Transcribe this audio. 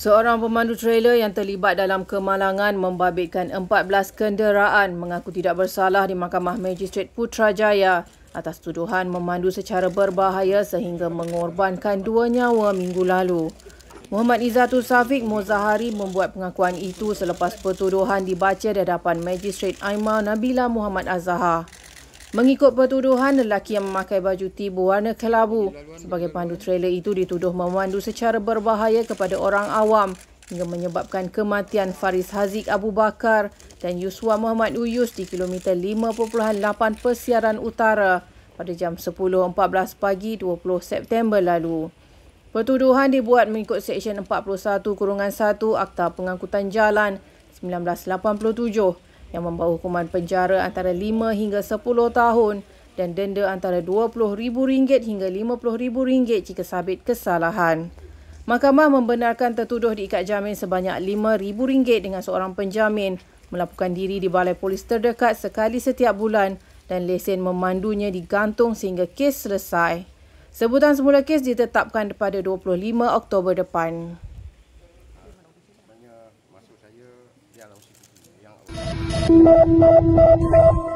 Seorang pemandu trailer yang terlibat dalam kemalangan membabitkan 14 kenderaan mengaku tidak bersalah di Mahkamah Magistret Putrajaya atas tuduhan memandu secara berbahaya sehingga mengorbankan dua nyawa minggu lalu. Muhammad Izzatu Safiq Mozahari membuat pengakuan itu selepas pertuduhan dibaca di hadapan Magistrate Aima Nabila Muhammad Azhar. Mengikut pertuduhan, lelaki yang memakai baju tiba berwarna kelabu sebagai pandu trailer itu dituduh memandu secara berbahaya kepada orang awam hingga menyebabkan kematian Faris Haziq Abu Bakar dan Yuswa Muhammad Uyus di kilometer 5.8 Persiaran Utara pada jam 10.14 pagi 20 September lalu. Pertuduhan dibuat mengikut Seksyen 41-1 Akta Pengangkutan Jalan 1987 yang membawa hukuman penjara antara 5 hingga 10 tahun dan denda antara RM20,000 hingga RM50,000 jika sabit kesalahan. Mahkamah membenarkan tertuduh diikat jamin sebanyak RM5,000 dengan seorang penjamin melakukan diri di balai polis terdekat sekali setiap bulan dan lesen memandunya digantung sehingga kes selesai. Sebutan semula kes ditetapkan pada 25 Oktober depan. 一样。